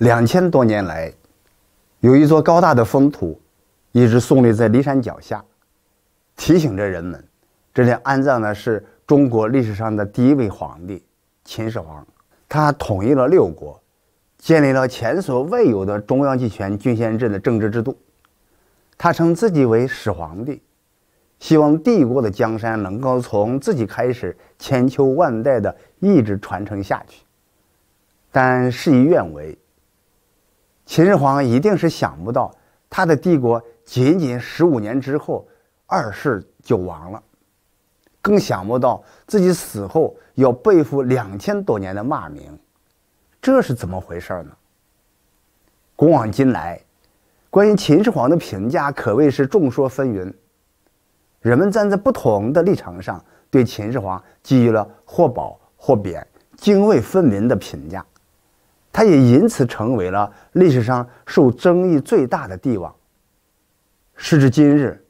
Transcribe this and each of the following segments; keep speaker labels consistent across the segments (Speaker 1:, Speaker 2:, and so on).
Speaker 1: 两千多年来，有一座高大的封土，一直耸立在骊山脚下，提醒着人们，这里安葬的是中国历史上的第一位皇帝秦始皇。他统一了六国，建立了前所未有的中央集权郡县制的政治制度。他称自己为始皇帝，希望帝国的江山能够从自己开始，千秋万代的一直传承下去，但事与愿违。秦始皇一定是想不到，他的帝国仅仅十五年之后，二世就亡了，更想不到自己死后要背负两千多年的骂名，这是怎么回事呢？古往今来，关于秦始皇的评价可谓是众说纷纭，人们站在不同的立场上，对秦始皇给予了或褒或贬、泾渭分明的评价。他也因此成为了历史上受争议最大的帝王。时至今日，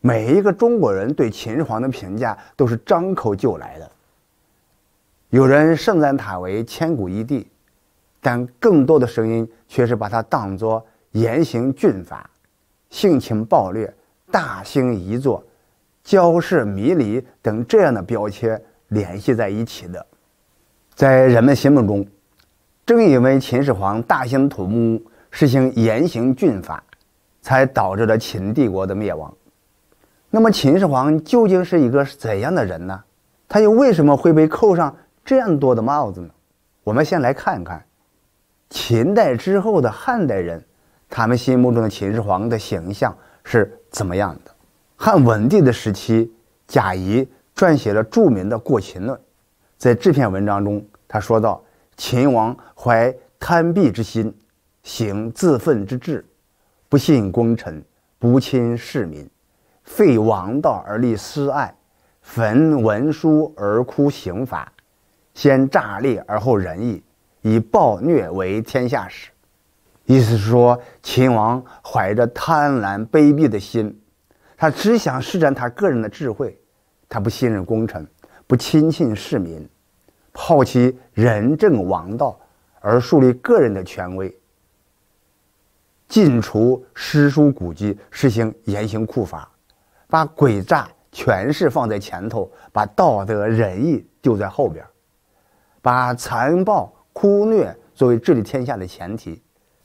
Speaker 1: 每一个中国人对秦始皇的评价都是张口就来的。有人盛赞他为千古一帝，但更多的声音却是把他当做严刑峻法、性情暴虐、大兴遗作、骄奢迷离等这样的标签联系在一起的。在人们心目中。正因为秦始皇大兴土木，实行严刑峻法，才导致了秦帝国的灭亡。那么，秦始皇究竟是一个怎样的人呢？他又为什么会被扣上这样多的帽子呢？我们先来看看秦代之后的汉代人，他们心目中的秦始皇的形象是怎么样的？汉文帝的时期，贾谊撰写了著名的《过秦论》。在这篇文章中，他说到。秦王怀贪鄙之心，行自奋之志，不信功臣，不亲士民，废王道而立私爱，焚文书而哭刑法，先诈立而后仁义，以暴虐为天下始。意思是说，秦王怀着贪婪卑鄙的心，他只想施展他个人的智慧，他不信任功臣，不亲近士民。抛弃仁政王道，而树立个人的权威；禁除诗书古籍，实行严刑酷法；把诡诈权势放在前头，把道德仁义丢在后边；把残暴酷虐作为治理天下的前提。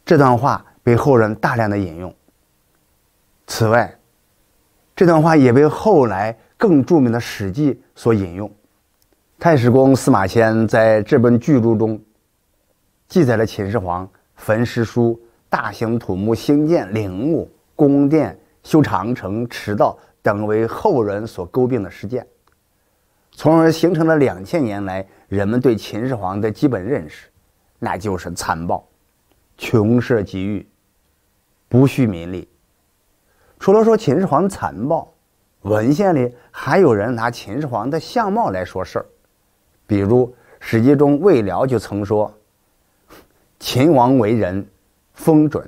Speaker 1: 这段话被后人大量的引用。此外，这段话也被后来更著名的《史记》所引用。太史公司马迁在这本巨著中，记载了秦始皇焚诗书、大兴土木、兴建陵墓、宫殿、修长城、驰道等为后人所诟病的事件，从而形成了两千年来人们对秦始皇的基本认识，那就是残暴、穷奢极欲、不恤民力。除了说秦始皇残暴，文献里还有人拿秦始皇的相貌来说事儿。比如《史记》中，魏辽就曾说：“秦王为人，风准，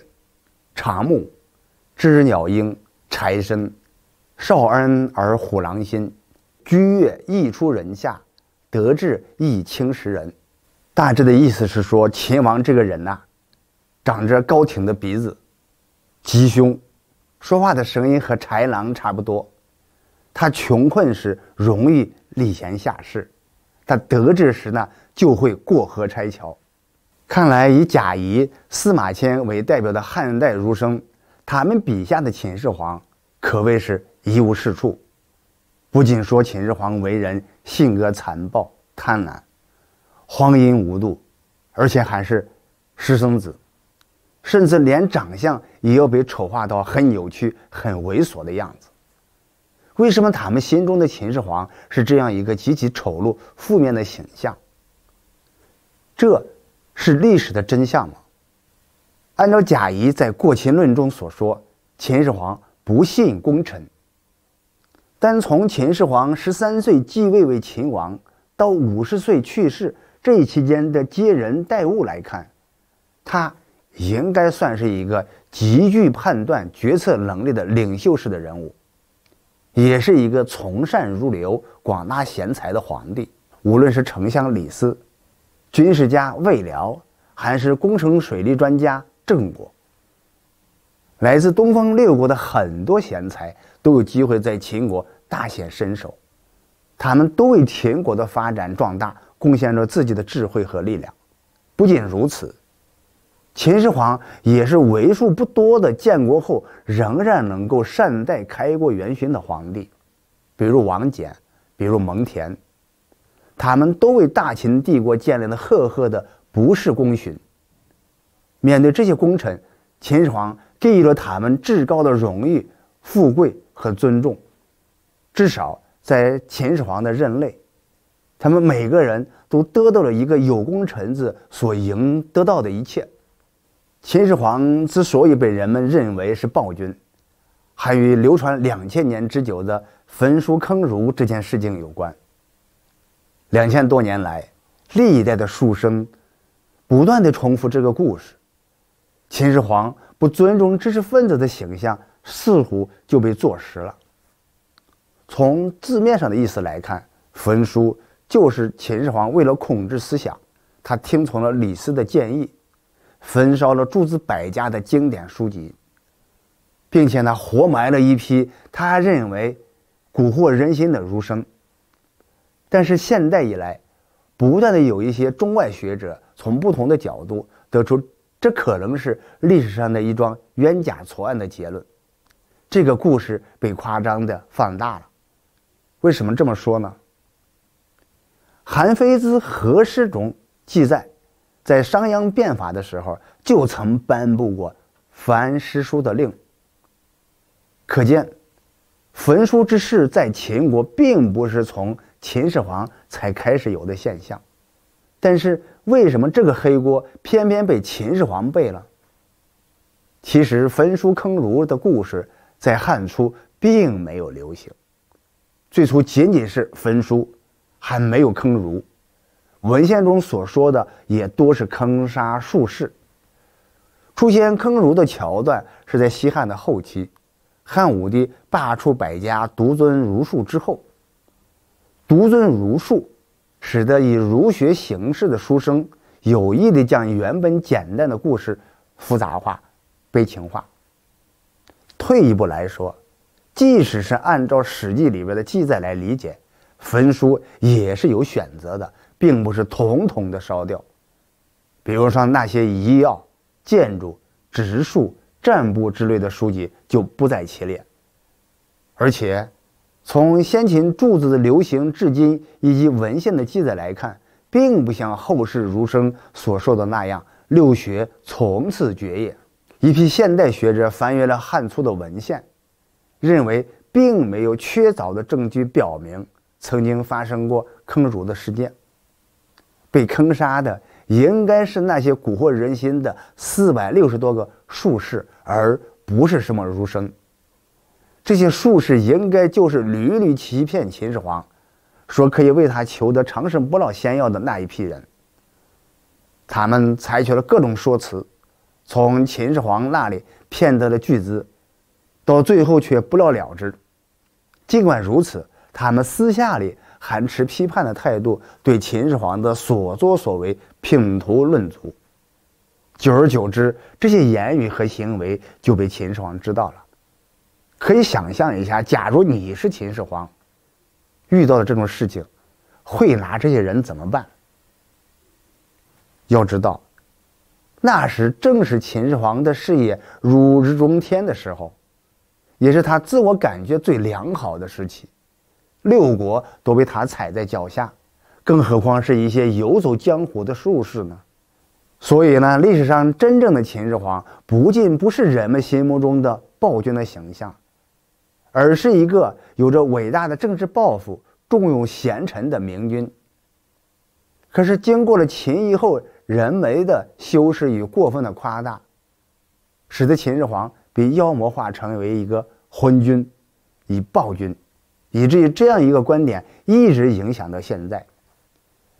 Speaker 1: 长目，知鸟音，柴身，少恩而虎狼心，居月易出人下，得志易轻识人。”大致的意思是说，秦王这个人呐，长着高挺的鼻子，吉凶，说话的声音和豺狼差不多，他穷困时容易礼贤下士。他得志时呢，就会过河拆桥。看来以贾谊、司马迁为代表的汉代儒生，他们笔下的秦始皇可谓是一无是处。不仅说秦始皇为人性格残暴、贪婪、荒淫无度，而且还是私生子，甚至连长相也要被丑化到很扭曲、很猥琐的样子。为什么他们心中的秦始皇是这样一个极其丑陋、负面的形象？这是历史的真相吗？按照贾谊在《过秦论》中所说，秦始皇不信功臣。但从秦始皇十三岁继位为秦王到五十岁去世这一期间的接人待物来看，他应该算是一个极具判断决策能力的领袖式的人物。也是一个从善如流、广纳贤才的皇帝。无论是丞相李斯、军事家魏辽，还是工程水利专家郑国，来自东方六国的很多贤才都有机会在秦国大显身手。他们都为秦国的发展壮大贡献着自己的智慧和力量。不仅如此。秦始皇也是为数不多的建国后仍然能够善待开国元勋的皇帝，比如王翦，比如蒙恬，他们都为大秦帝国建立了赫赫的不世功勋。面对这些功臣，秦始皇给予了他们至高的荣誉、富贵和尊重，至少在秦始皇的任内，他们每个人都得到了一个有功臣子所应得到的一切。秦始皇之所以被人们认为是暴君，还与流传两千年之久的焚书坑儒这件事情有关。两千多年来，历代的书生不断的重复这个故事，秦始皇不尊重知识分子的形象似乎就被坐实了。从字面上的意思来看，焚书就是秦始皇为了控制思想，他听从了李斯的建议。焚烧了诸子百家的经典书籍，并且呢，活埋了一批他认为蛊惑人心的儒生。但是现代以来，不断的有一些中外学者从不同的角度得出这可能是历史上的一桩冤假错案的结论。这个故事被夸张的放大了。为什么这么说呢？《韩非子·和诗》中记载。在商鞅变法的时候，就曾颁布过焚诗书的令。可见，焚书之事在秦国并不是从秦始皇才开始有的现象。但是，为什么这个黑锅偏偏被秦始皇背了？其实，焚书坑儒的故事在汉初并没有流行，最初仅仅是焚书，还没有坑儒。文献中所说的也多是坑杀术士。出现坑儒的桥段是在西汉的后期，汉武帝罢黜百家，独尊儒术之后。独尊儒术，使得以儒学形式的书生有意地将原本简单的故事复杂化、悲情化。退一步来说，即使是按照《史记》里边的记载来理解，焚书也是有选择的。并不是统统的烧掉，比如说那些医药、建筑、植树、占卜之类的书籍就不在其列。而且，从先秦诸子的流行至今，以及文献的记载来看，并不像后世儒生所说的那样，六学从此绝也。一批现代学者翻阅了汉初的文献，认为并没有确凿的证据表明曾经发生过坑儒的事件。被坑杀的应该是那些蛊惑人心的四百六十多个术士，而不是什么儒生。这些术士应该就是屡屡欺骗秦始皇，说可以为他求得长生不老仙药的那一批人。他们采取了各种说辞，从秦始皇那里骗得了巨资，到最后却不了了之。尽管如此，他们私下里。含持批判的态度，对秦始皇的所作所为品头论足。久而久之，这些言语和行为就被秦始皇知道了。可以想象一下，假如你是秦始皇，遇到了这种事情，会拿这些人怎么办？要知道，那时正是秦始皇的事业如日中天的时候，也是他自我感觉最良好的时期。六国都被他踩在脚下，更何况是一些游走江湖的术士呢？所以呢，历史上真正的秦始皇不仅不是人们心目中的暴君的形象，而是一个有着伟大的政治抱负、重用贤臣的明君。可是，经过了秦以后人为的修饰与过分的夸大，使得秦始皇被妖魔化，成为一个昏君、以暴君。以至于这样一个观点一直影响到现在。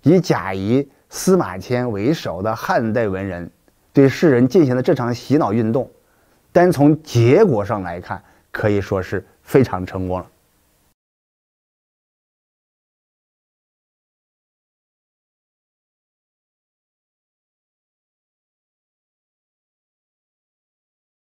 Speaker 1: 以贾谊、司马迁为首的汉代文人对世人进行的这场洗脑运动，单从结果上来看，可以说是非常成功了。